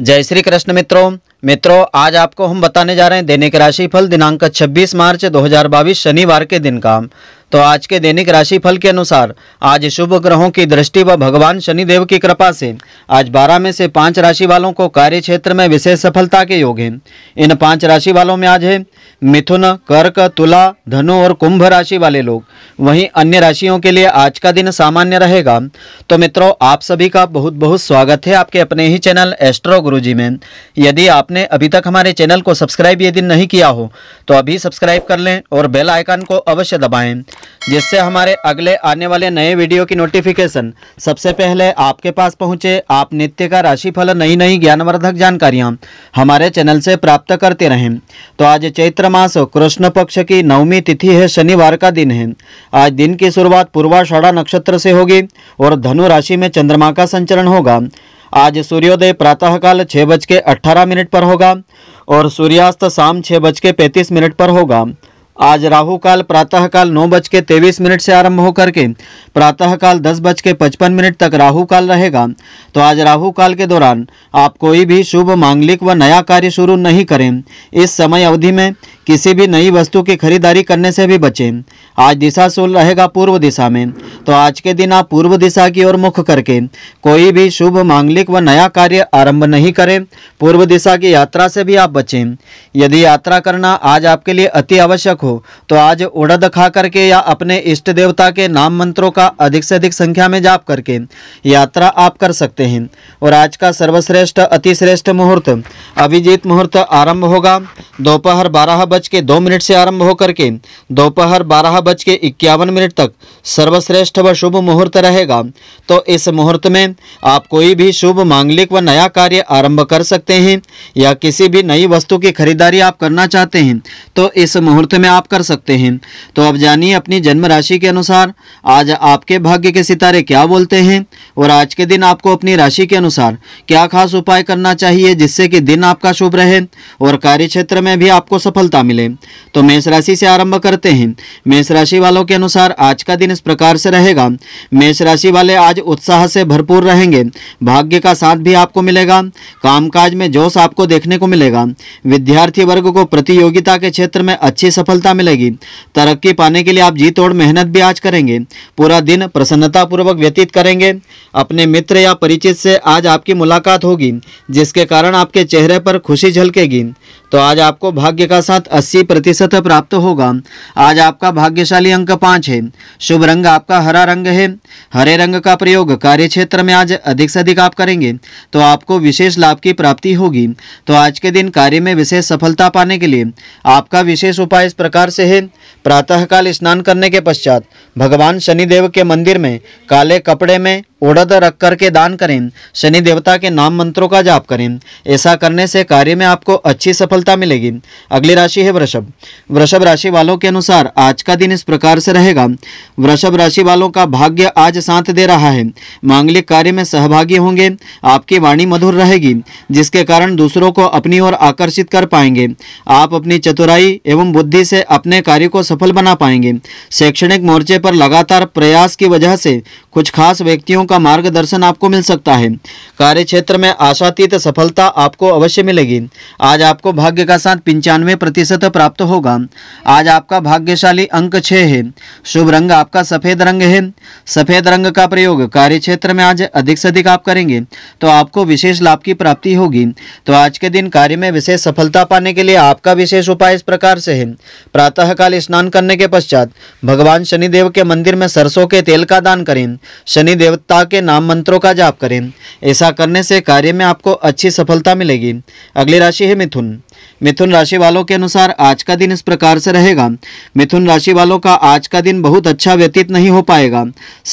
जय श्री कृष्ण मित्रों मित्रों आज आपको हम बताने जा रहे हैं दैनिक राशिफल दिनांक 26 मार्च 2022 शनिवार के दिन का तो आज के दैनिक राशिफल के अनुसार आज शुभ ग्रहों की दृष्टि व भगवान शनिदेव की कृपा से आज 12 में से पांच राशि वालों को कार्य क्षेत्र में विशेष सफलता के योग हैं इन पांच राशि वालों में आज है मिथुन कर्क तुला धनु और कुंभ राशि वाले लोग वहीं अन्य राशियों के लिए आज का दिन सामान्य रहेगा तो मित्रों आप सभी का बहुत बहुत स्वागत है आपके अपने ही चैनल एस्ट्रो गुरु में यदि आपने आपने अभी तक हमारे चैनल को सब्सक्राइब यदि नहीं किया हो तो अभी सब्सक्राइब कर लें और बेल आइकन को अवश्य दबाएं जिससे हमारे अगले आने वाले नए वीडियो की नोटिफिकेशन सबसे पहले आपके पास पहुंचे आप नित्य का राशिफल नई नई ज्ञानवर्धक जानकारियां हमारे चैनल से प्राप्त करते रहें तो आज चैत्र मास कृष्ण पक्ष की नवमी तिथि है शनिवार का दिन है आज दिन की शुरुआत पूर्वाषाढ़ा नक्षत्र से होगी और धनु राशि में चंद्रमा का संचरण होगा आज सूर्योदय प्रातःकाल छः बज के अट्ठारह मिनट पर होगा और सूर्यास्त शाम छः बज के पैंतीस मिनट पर होगा आज राहुकाल प्रातःकाल नौ बज के तेईस मिनट से आरंभ होकर के प्रातःकाल दस बज के पचपन मिनट तक राहुकाल रहेगा तो आज राहुकाल के दौरान आप कोई भी शुभ मांगलिक व नया कार्य शुरू नहीं करें इस समय अवधि में किसी भी नई वस्तु की खरीदारी करने से भी बचें आज दिशा शूल रहेगा पूर्व दिशा में तो आज के दिन आप पूर्व दिशा की ओर मुख करके कोई भी शुभ मांगलिक व नया कार्य आरंभ नहीं करें पूर्व दिशा की यात्रा से भी आप बचें यदि यात्रा करना आज आपके लिए अति आवश्यक रखो तो आज उड़द खा करके या अपने इष्ट देवता के नाम मंत्रों का अधिक से अधिक संख्या में जाप करके यात्रा आप कर सकते हैं और आज का सर्वश्रेष्ठ अतिश्रेष्ठ मुहूर्त अभिजीत मुहूर्त आरंभ होगा दोपहर बारह बज के दो मिनट से आरंभ होकर के दोपहर बारह बज के इक्यावन मिनट तक सर्वश्रेष्ठ व शुभ मुहूर्त रहेगा तो इस मुहूर्त में आप कोई भी शुभ मांगलिक व नया कार्य आरंभ कर सकते हैं या किसी भी नई वस्तु की खरीदारी आप करना चाहते हैं तो इस मुहूर्त में आप कर सकते हैं तो अब जानिए अपनी जन्म राशि के अनुसार आज आपके भाग्य के सितारे क्या बोलते हैं और आज के दिन आपको अपनी राशि के अनुसार क्या खास उपाय करना चाहिए जिससे कि दिन आपका शुभ रहे और कार्य क्षेत्र में भी आपको सफलता मिले तो मेष राशि से आरंभ करते हैं मेष राशि वालों के अनुसार आज का दिन इस प्रकार से रहेगा मेष राशि वाले आज उत्साह से भरपूर रहेंगे भाग्य का साथ भी आपको मिलेगा कामकाज में जोश आपको देखने को मिलेगा विद्यार्थी वर्ग को प्रतियोगिता के क्षेत्र में अच्छी सफलता सफलता मिलेगी तरक्की पाने के लिए आप जी तोड़ मेहनत भी आज करेंगे पूरा दिन प्रसन्नतापूर्वक व्यतीत करेंगे अपने मित्र या परिचित से आज आपकी मुलाकात होगी जिसके कारण आपके चेहरे पर खुशी झलकेगी तो आज आपको भाग्य का साथ 80 प्रतिशत प्राप्त होगा आज आपका भाग्यशाली अंक पाँच है शुभ रंग आपका हरा रंग है हरे रंग का प्रयोग कार्य क्षेत्र में आज अधिक से अधिक आप करेंगे तो आपको विशेष लाभ की प्राप्ति होगी तो आज के दिन कार्य में विशेष सफलता पाने के लिए आपका विशेष उपाय इस प्रकार से है प्रातःकाल स्नान करने के पश्चात भगवान शनिदेव के मंदिर में काले कपड़े में उड़द रख करके दान करें शनि देवता के नाम मंत्रों का जाप करें ऐसा करने से कार्य में आपको अच्छी सफलता सफलता मिलेगी अगली राशि है वृषभ वृषभ राशि वालों के अनुसार आज का दिन इस प्रकार से रहेगा वृषभ राशि वालों का भाग्य आज साथ दे रहा है मांगलिक कार्य में सहभागी होंगे आपकी वाणी मधुर रहेगी जिसके कारण दूसरों को अपनी ओर आकर्षित कर पाएंगे आप अपनी चतुराई एवं बुद्धि से अपने कार्य को सफल बना पाएंगे शैक्षणिक मोर्चे पर लगातार प्रयास की वजह से कुछ खास व्यक्तियों का मार्गदर्शन आपको मिल सकता है कार्य क्षेत्र में आशातीत सफलता आपको अवश्य मिलेगी आज आपको भाग्य भाग्य का साथ पंचानवे प्रतिशत प्राप्त होगा आज आपका भाग्यशाली अंक छः है शुभ रंग आपका सफ़ेद रंग है सफ़ेद रंग का प्रयोग कार्य क्षेत्र में आज अधिक से अधिक आप करेंगे तो आपको विशेष लाभ की प्राप्ति होगी तो आज के दिन कार्य में विशेष सफलता पाने के लिए आपका विशेष उपाय इस प्रकार से है प्रातःकाल स्नान करने के पश्चात भगवान शनिदेव के मंदिर में सरसों के तेल का दान करें शनि देवता के नाम मंत्रों का जाप करें ऐसा करने से कार्य में आपको अच्छी सफलता मिलेगी अगली राशि है मिथुन मिथुन राशि वालों के अनुसार आज का दिन इस प्रकार से रहेगा मिथुन राशि वालों का आज का दिन बहुत अच्छा व्यतीत नहीं हो पाएगा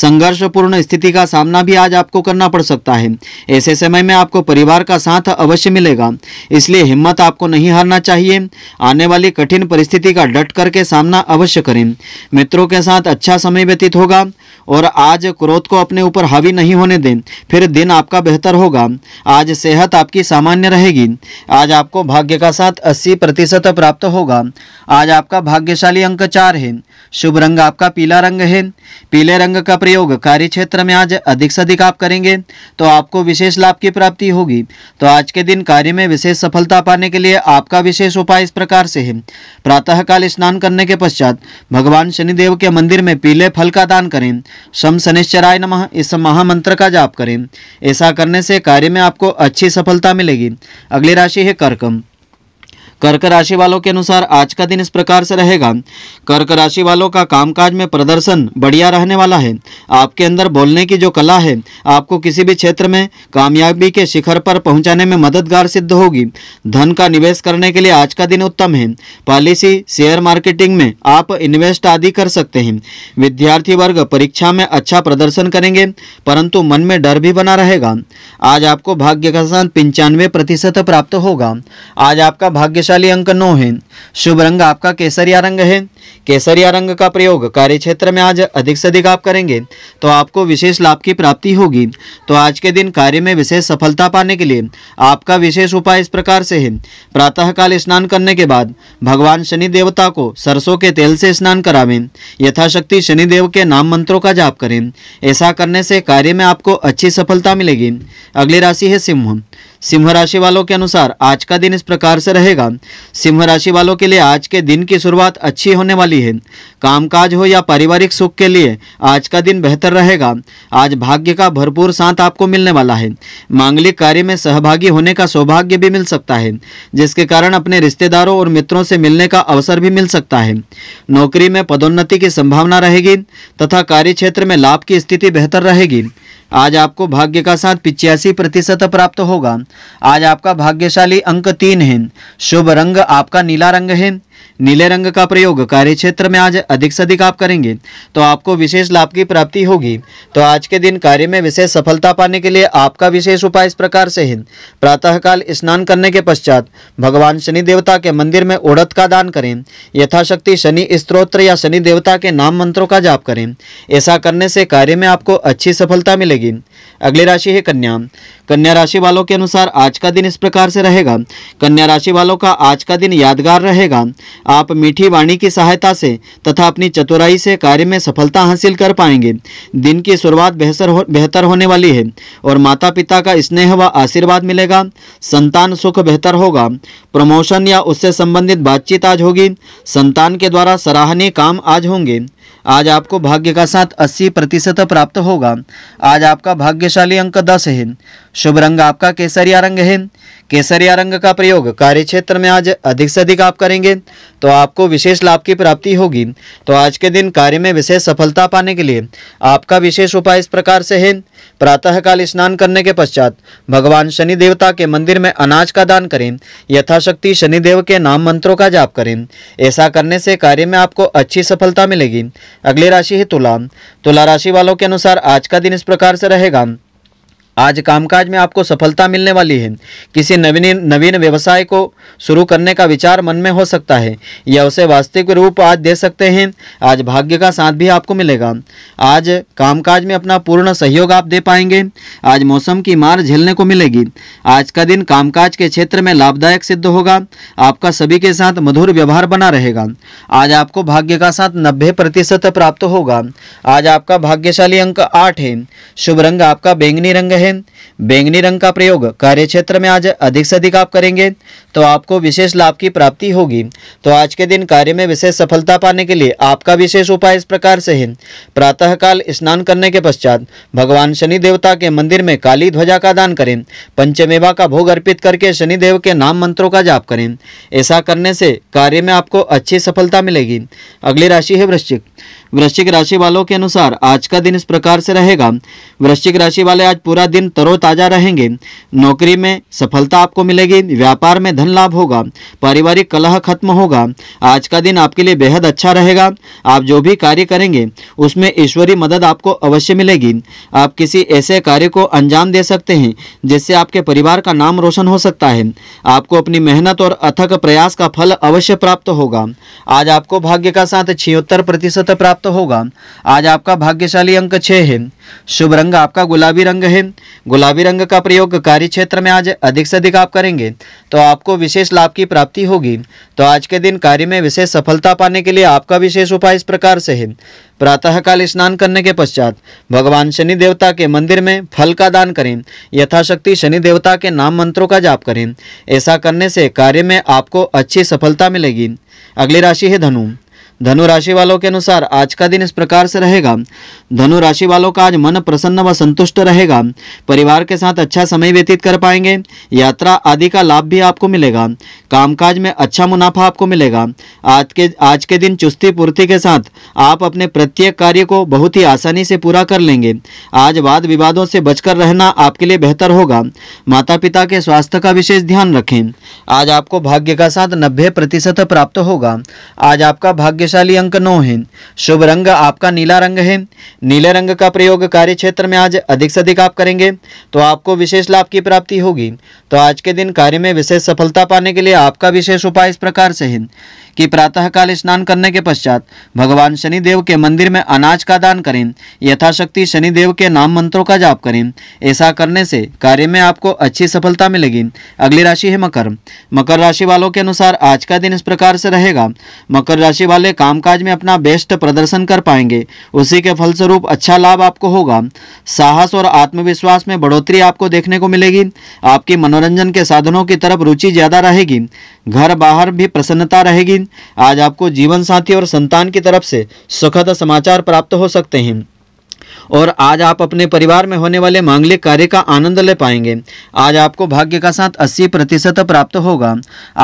संघर्षपूर्ण स्थिति का सामना भी आज आपको करना पड़ सकता है ऐसे समय में आपको परिवार का साथ अवश्य मिलेगा इसलिए हिम्मत आपको नहीं हारना चाहिए आने वाली कठिन परिस्थिति का डट करके सामना अवश्य करें मित्रों के साथ अच्छा समय व्यतीत होगा और आज क्रोध को अपने ऊपर हावी नहीं होने दें फिर दिन आपका बेहतर होगा आज सेहत आपकी सामान्य रहेगी आज आपको भाग्य का साथ अस्सी प्रतिशत प्राप्त होगा आज आपका भाग्यशाली अंक चार है शुभ रंग आपका पीला रंग है पीले रंग का प्रयोग कार्य क्षेत्र में आज अधिक से अधिक आप करेंगे तो आपको विशेष लाभ की प्राप्ति होगी तो आज के दिन कार्य में विशेष सफलता पाने के लिए आपका विशेष उपाय इस प्रकार से है प्रातःकाल स्नान करने के पश्चात भगवान शनिदेव के मंदिर में पीले फल का दान करें सम शनिश्चराय नम इस महामंत्र का जाप करें ऐसा करने से कार्य में आपको अच्छी सफलता मिलेगी अगली राशि है कर्कम कर्क राशि वालों के अनुसार आज का दिन इस प्रकार से रहेगा कर्क राशि वालों का कामकाज में प्रदर्शन बढ़िया रहने वाला है आपके अंदर बोलने की जो कला है आपको किसी भी क्षेत्र में कामयाबी के शिखर पर पहुंचाने में मददगार सिद्ध होगी धन का निवेश करने के लिए आज का दिन उत्तम है पॉलिसी शेयर मार्केटिंग में आप इन्वेस्ट आदि कर सकते हैं विद्यार्थी वर्ग परीक्षा में अच्छा प्रदर्शन करेंगे परंतु मन में डर भी बना रहेगा आज आपको भाग्य का साथ पंचानवे प्रतिशत प्राप्त होगा आज आपका भाग्य प्रभावशाली अंक नौ है शुभ रंग आपका केसरिया रंग है केसरिया रंग का प्रयोग कार्य क्षेत्र में आज अधिक से अधिक आप करेंगे तो आपको विशेष लाभ की प्राप्ति होगी तो आज के दिन कार्य में विशेष सफलता पाने के लिए आपका विशेष उपाय इस प्रकार से है प्रातःकाल स्नान करने के बाद भगवान शनि देवता को सरसों के तेल से स्नान करावें यथाशक्ति शनिदेव के नाम मंत्रों का जाप करें ऐसा करने से कार्य में आपको अच्छी सफलता मिलेगी अगली राशि है सिंह सिंह राशि वालों के अनुसार आज का दिन इस प्रकार से रहेगा सिंह राशि वालों के लिए आज के दिन की शुरुआत अच्छी होने वाली है कामकाज हो या पारिवारिक सुख के लिए आज का दिन बेहतर रहेगा आज भाग्य का भरपूर साथ आपको मिलने वाला है मांगलिक कार्य में सहभागी होने का सौभाग्य भी मिल सकता है जिसके कारण अपने रिश्तेदारों और मित्रों से मिलने का अवसर भी मिल सकता है नौकरी में पदोन्नति की संभावना रहेगी तथा कार्य क्षेत्र में लाभ की स्थिति बेहतर रहेगी आज आपको भाग्य का साथ पिचासी प्रतिशत प्राप्त होगा आज आपका भाग्यशाली अंक तीन है शुभ रंग आपका नीला रंग है नीले रंग का प्रयोग कार्य क्षेत्र में आज अधिक से अधिक आप करेंगे तो आपको विशेष लाभ की प्राप्ति होगी तो आज के दिन कार्य में विशेष सफलता पाने के लिए आपका विशेष उपाय इस प्रकार से है प्रातःकाल स्नान करने के पश्चात भगवान शनि देवता के मंदिर में उड़द का दान करें यथाशक्ति शनि स्त्रोत्र या शनि देवता के नाम मंत्रों का जाप करें ऐसा करने से कार्य में आपको अच्छी सफलता मिलेगी अगली राशि है कन्या कन्या राशि वालों के अनुसार आज का दिन इस प्रकार से रहेगा कन्या राशि वालों का आज का दिन यादगार रहेगा आप मीठी वाणी की सहायता से तथा अपनी चतुराई से कार्य में सफलता हासिल कर पाएंगे दिन की शुरुआत बेहतर हो बेहतर होने वाली है और माता पिता का स्नेह व आशीर्वाद मिलेगा संतान सुख बेहतर होगा प्रमोशन या उससे संबंधित बातचीत आज होगी संतान के द्वारा सराहनीय काम आज होंगे आज आपको भाग्य का साथ 80 प्रतिशत प्राप्त होगा आज आपका भाग्यशाली अंक 10 है शुभ रंग आपका केसरिया रंग है केसरिया रंग का प्रयोग कार्य क्षेत्र में आज अधिक से अधिक आप करेंगे तो आपको विशेष लाभ की प्राप्ति होगी तो आज के दिन कार्य में विशेष सफलता पाने के लिए आपका विशेष उपाय इस प्रकार से है प्रातःकाल स्नान करने के पश्चात भगवान शनि देवता के मंदिर में अनाज का दान करें यथाशक्ति शनिदेव के नाम मंत्रों का जाप करें ऐसा करने से कार्य में आपको अच्छी सफलता मिलेगी अगली राशि है तुला तुला राशि वालों के अनुसार आज का दिन इस प्रकार से रहेगा आज कामकाज में आपको सफलता मिलने वाली है किसी नवीन नवीन व्यवसाय को शुरू करने का विचार मन में हो सकता है यह उसे वास्तविक रूप आज दे सकते हैं आज भाग्य का साथ भी आपको मिलेगा आज कामकाज में अपना पूर्ण सहयोग आप दे पाएंगे आज मौसम की मार झेलने को मिलेगी आज का दिन कामकाज के क्षेत्र में लाभदायक सिद्ध होगा आपका सभी के साथ मधुर व्यवहार बना रहेगा आज आपको भाग्य का साथ नब्बे प्रतिशत प्राप्त होगा आज आपका भाग्यशाली अंक आठ है शुभ रंग आपका बैंगनी रंग है है बैंगनी रंग का प्रयोग कार्य क्षेत्र में आज अधिक से अधिक आप करेंगे तो आपको विशेष लाभ की प्राप्ति होगी तो आज के दिन कार्य में विशेष सफलता पाने के लिए आपका विशेष उपाय इस प्रकार से है प्रातःकाल स्नान करने के पश्चात भगवान शनि देवता के मंदिर में काली ध्वजा का दान करें पंचमेवा का भोग अर्पित करके शनिदेव के नाम मंत्रों का जाप करें ऐसा करने से कार्य में आपको अच्छी सफलता मिलेगी अगली राशि है वृश्चिक वृश्चिक राशि वालों के अनुसार आज का दिन इस प्रकार से रहेगा वृश्चिक राशि वाले आज पूरा दिन तरोताजा रहेंगे नौकरी में सफलता आपको मिलेगी व्यापार में धन लाभ होगा पारिवारिक कलह खत्म होगा आज का दिन आपके लिए बेहद अच्छा रहेगा आप जो भी कार्य करेंगे उसमें ईश्वरी मदद आपको अवश्य मिलेगी आप किसी ऐसे कार्य को अंजाम दे सकते हैं जिससे आपके परिवार का नाम रोशन हो सकता है आपको अपनी मेहनत और अथक प्रयास का फल अवश्य प्राप्त होगा आज आपको भाग्य का साथ छिहत्तर प्रतिशत प्राप्त होगा आज आपका भाग्यशाली अंक छः है शुभ रंग आपका गुलाबी रंग है गुलाबी रंग का प्रयोग कार्य क्षेत्र में आज अधिक से अधिक आप करेंगे तो आपको विशेष लाभ की प्राप्ति होगी तो आज के दिन कार्य में विशेष सफलता पाने के लिए आपका विशेष उपाय इस प्रकार से है प्रातःकाल स्नान करने के पश्चात भगवान शनि देवता के मंदिर में फल का दान करें यथाशक्ति शनि देवता के नाम मंत्रों का जाप करें ऐसा करने से कार्य में आपको अच्छी सफलता मिलेगी अगली राशि है धनु धनु राशि वालों के अनुसार आज का दिन इस प्रकार से रहेगा धनु राशि वालों का आज मन प्रसन्न व संतुष्ट रहेगा परिवार के साथ अच्छा समय व्यतीत कर पाएंगे यात्रा आदि का लाभ भी आपको मिलेगा कामकाज में अच्छा मुनाफा आपको मिलेगा आज के आज के दिन चुस्ती पूर्ति के साथ आप अपने प्रत्येक कार्य को बहुत ही आसानी से पूरा कर लेंगे आज वाद विवादों से बचकर रहना आपके लिए बेहतर होगा माता पिता के स्वास्थ्य का विशेष ध्यान रखें आज आपको भाग्य का साथ नब्बे प्रतिशत प्राप्त होगा आज आपका भाग्य भाग्यशाली अंक नौ है शुभ रंग आपका नीला रंग है नीले रंग का प्रयोग कार्य क्षेत्र में आज अधिक से अधिक आप करेंगे तो आपको विशेष लाभ की प्राप्ति होगी तो आज के दिन कार्य में विशेष सफलता पाने के लिए आपका विशेष उपाय इस प्रकार से है कि प्रातःकाल स्नान करने के पश्चात भगवान शनिदेव के मंदिर में अनाज का दान करें यथाशक्ति शनिदेव के नाम मंत्रों का जाप करें ऐसा करने से कार्य में आपको अच्छी सफलता मिलेगी अगली राशि है मकर मकर राशि वालों के अनुसार आज का दिन इस प्रकार से रहेगा मकर राशि वाले कामकाज में अपना बेस्ट प्रदर्शन कर पाएंगे उसी के फलस्वरूप अच्छा लाभ आपको होगा साहस और आत्मविश्वास में बढ़ोतरी आपको देखने को मिलेगी आपकी मनोरंजन के साधनों की तरफ रुचि ज़्यादा रहेगी घर बाहर भी प्रसन्नता रहेगी आज आपको जीवन साथी और संतान की तरफ से सुखद समाचार प्राप्त हो सकते हैं और आज आप अपने परिवार में होने वाले मांगलिक कार्य का आनंद ले पाएंगे आज आपको भाग्य का साथ अस्सी प्रतिशत प्राप्त होगा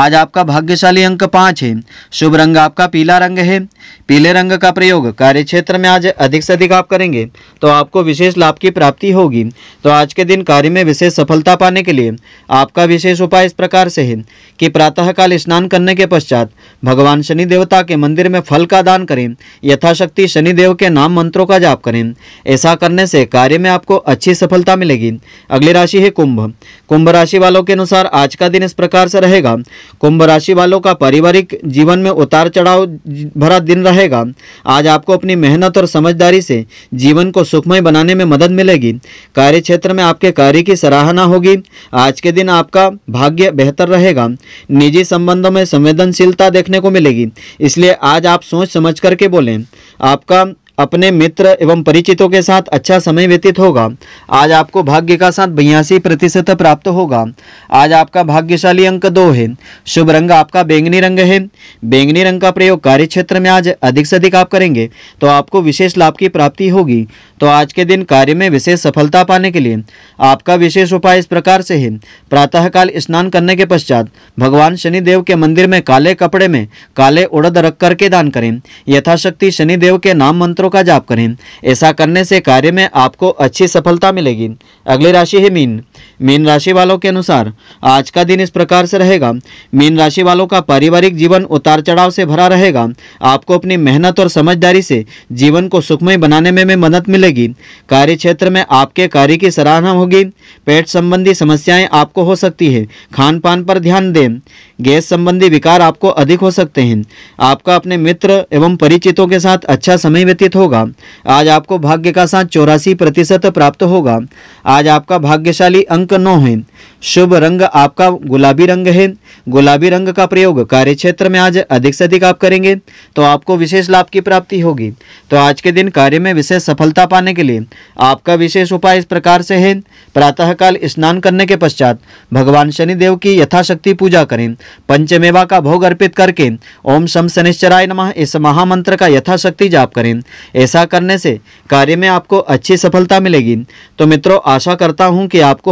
आज आपका भाग्यशाली अंक पाँच है शुभ रंग आपका पीला रंग है पीले रंग का प्रयोग कार्य क्षेत्र में आज अधिक से अधिक आप करेंगे तो आपको विशेष लाभ की प्राप्ति होगी तो आज के दिन कार्य में विशेष सफलता पाने के लिए आपका विशेष उपाय इस प्रकार से है कि प्रातःकाल स्नान करने के पश्चात भगवान शनि देवता के मंदिर में फल का दान करें यथाशक्ति शनि देव के नाम मंत्रों का जाप करें ऐसा करने से कार्य में आपको अच्छी सफलता मिलेगी अगली राशि है कुंभ कुंभ राशि वालों के अनुसार आज का दिन इस प्रकार से रहेगा कुंभ राशि वालों का पारिवारिक जीवन में उतार चढ़ाव भरा दिन रहेगा आज आपको अपनी मेहनत और समझदारी से जीवन को सुखमय बनाने में मदद मिलेगी कार्य क्षेत्र में आपके कार्य की सराहना होगी आज के दिन आपका भाग्य बेहतर रहेगा निजी संबंधों में संवेदनशीलता देखने को मिलेगी इसलिए आज आप सोच समझ करके बोलें आपका अपने मित्र एवं परिचितों के साथ अच्छा समय व्यतीत होगा आज आपको भाग्य का साथ बयासी प्रतिशत प्राप्त होगा आज आपका भाग्यशाली अंक दो है शुभ रंग आपका बैंगनी रंग है बैंगनी रंग का प्रयोग कार्य क्षेत्र में आज अधिक से अधिक आप करेंगे तो आपको विशेष लाभ की प्राप्ति होगी तो आज के दिन कार्य में विशेष सफलता पाने के लिए आपका विशेष उपाय इस प्रकार से है प्रातःकाल स्नान करने के पश्चात भगवान शनिदेव के मंदिर में काले कपड़े में काले उड़द रख करके दान करें यथाशक्ति शनिदेव के नाम मंत्रों मंत्रों का जाप करें ऐसा करने से कार्य में आपको अच्छी सफलता मिलेगी अगली राशि है मीन मीन राशि वालों के अनुसार आज का दिन इस प्रकार से रहेगा मीन राशि वालों का पारिवारिक जीवन उतार चढ़ाव से भरा रहेगा आपको अपनी मेहनत और समझदारी से जीवन को सुखमय बनाने में, में मदद मिलेगी कार्य क्षेत्र में आपके कार्य की सराहना होगी पेट संबंधी समस्याएं आपको हो सकती है खान पान पर ध्यान दें गैस संबंधी विकार आपको अधिक हो सकते हैं आपका अपने मित्र एवं परिचितों के साथ अच्छा समय व्यतीत होगा आज आपको भाग्य का साथ चौरासी प्रतिशत प्राप्त होगा आज आपका भाग्यशाली अंक नौ है शुभ रंग आपका गुलाबी रंग है गुलाबी रंग का प्रयोग कार्य क्षेत्र में आज अधिक से अधिक आप करेंगे तो आपको विशेष लाभ की प्राप्ति होगी तो आज के दिन कार्य में विशेष सफलता पाने के लिए आपका विशेष उपाय इस प्रकार से है प्रातःकाल स्नान करने के पश्चात भगवान शनिदेव की यथाशक्ति पूजा करें पंचमेवा का भोग अर्पित करके ओम शम शनिश्चराय नम इस महामंत्र का यथाशक्ति जाप करें ऐसा करने से कार्य में आपको अच्छी सफलता मिलेगी तो मित्रों आशा करता हूँ कि आपको